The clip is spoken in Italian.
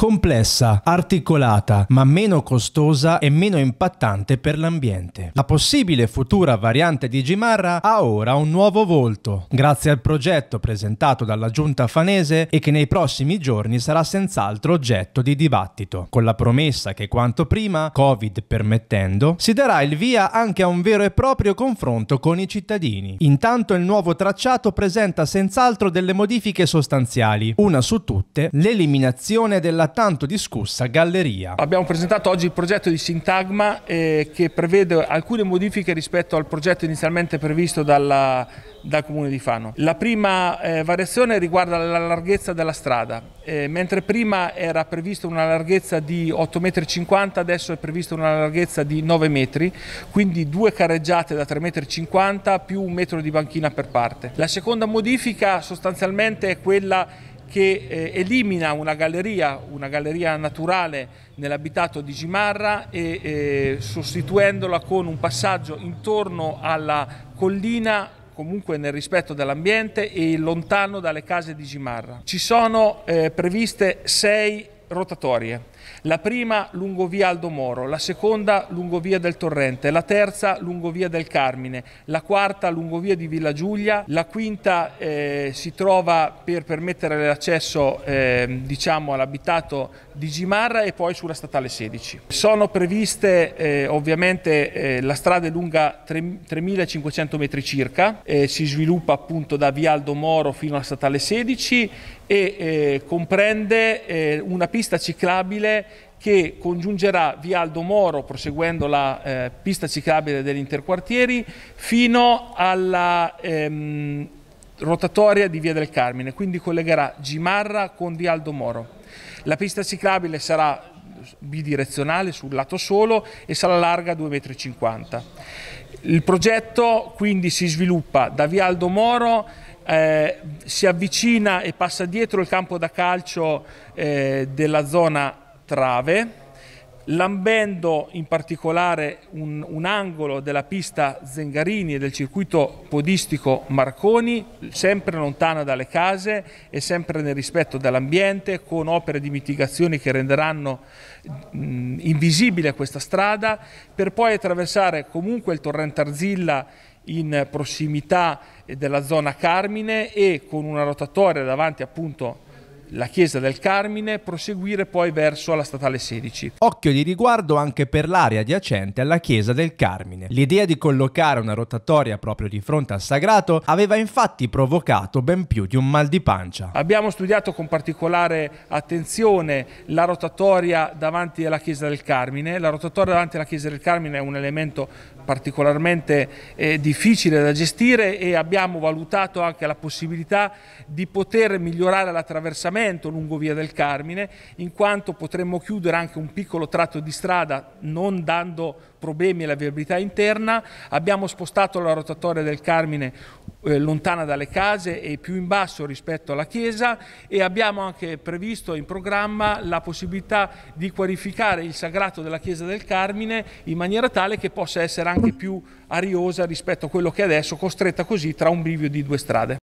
complessa, articolata, ma meno costosa e meno impattante per l'ambiente. La possibile futura variante di Gimarra ha ora un nuovo volto, grazie al progetto presentato dalla giunta fanese e che nei prossimi giorni sarà senz'altro oggetto di dibattito, con la promessa che quanto prima, Covid permettendo, si darà il via anche a un vero e proprio confronto con i cittadini. Intanto il nuovo tracciato presenta senz'altro delle modifiche sostanziali, una su tutte l'eliminazione della tanto discussa galleria. Abbiamo presentato oggi il progetto di Sintagma eh, che prevede alcune modifiche rispetto al progetto inizialmente previsto dalla, dal Comune di Fano. La prima eh, variazione riguarda la larghezza della strada, eh, mentre prima era prevista una larghezza di 8,50 m adesso è prevista una larghezza di 9 metri, quindi due carreggiate da 3,50 m più un metro di banchina per parte. La seconda modifica sostanzialmente è quella che eh, elimina una galleria, una galleria naturale nell'abitato di Gimarra e eh, sostituendola con un passaggio intorno alla collina comunque nel rispetto dell'ambiente e lontano dalle case di Gimarra. Ci sono eh, previste sei rotatorie. La prima lungo via Aldo Moro, la seconda lungo via del Torrente, la terza lungo via del Carmine, la quarta lungo via di Villa Giulia, la quinta eh, si trova per permettere l'accesso eh, diciamo, all'abitato di Gimarra e poi sulla statale 16. Sono previste eh, ovviamente eh, la strada è lunga 3, 3500 metri circa, eh, si sviluppa appunto da via Aldo Moro fino alla statale 16 e eh, comprende una pista pista ciclabile che congiungerà via Aldo Moro, proseguendo la eh, pista ciclabile degli interquartieri, fino alla ehm, rotatoria di via del Carmine, quindi collegherà Gimarra con via Aldo Moro. La pista ciclabile sarà bidirezionale sul lato solo e sarà larga 2,50 m. Il progetto quindi si sviluppa da via Aldo Moro eh, si avvicina e passa dietro il campo da calcio eh, della zona trave, lambendo in particolare un, un, angolo della pista Zengarini e del circuito podistico Marconi, sempre lontana dalle case e sempre nel rispetto dell'ambiente, con opere di mitigazione che renderanno mh, mm, invisibile questa strada, per poi attraversare comunque il torrente Arzilla in prossimità della zona Carmine e con una rotatoria davanti appunto la chiesa del Carmine, proseguire poi verso la statale 16. Occhio di riguardo anche per l'area adiacente alla chiesa del Carmine. L'idea di collocare una rotatoria proprio di fronte al sagrato aveva infatti provocato ben più di un mal di pancia. Abbiamo studiato con particolare attenzione la rotatoria davanti alla chiesa del Carmine. La rotatoria davanti alla chiesa del Carmine è un elemento particolarmente eh, difficile da gestire e abbiamo valutato anche la possibilità di poter migliorare l'attraversamento lungo via del Carmine in quanto potremmo chiudere anche un piccolo tratto di strada non dando problemi alla viabilità interna, abbiamo spostato la rotatoria del Carmine eh, lontana dalle case e più in basso rispetto alla chiesa e abbiamo anche previsto in programma la possibilità di qualificare il sagrato della chiesa del Carmine in maniera tale che possa essere anche più ariosa rispetto a quello che è adesso costretta così tra un bivio di due strade.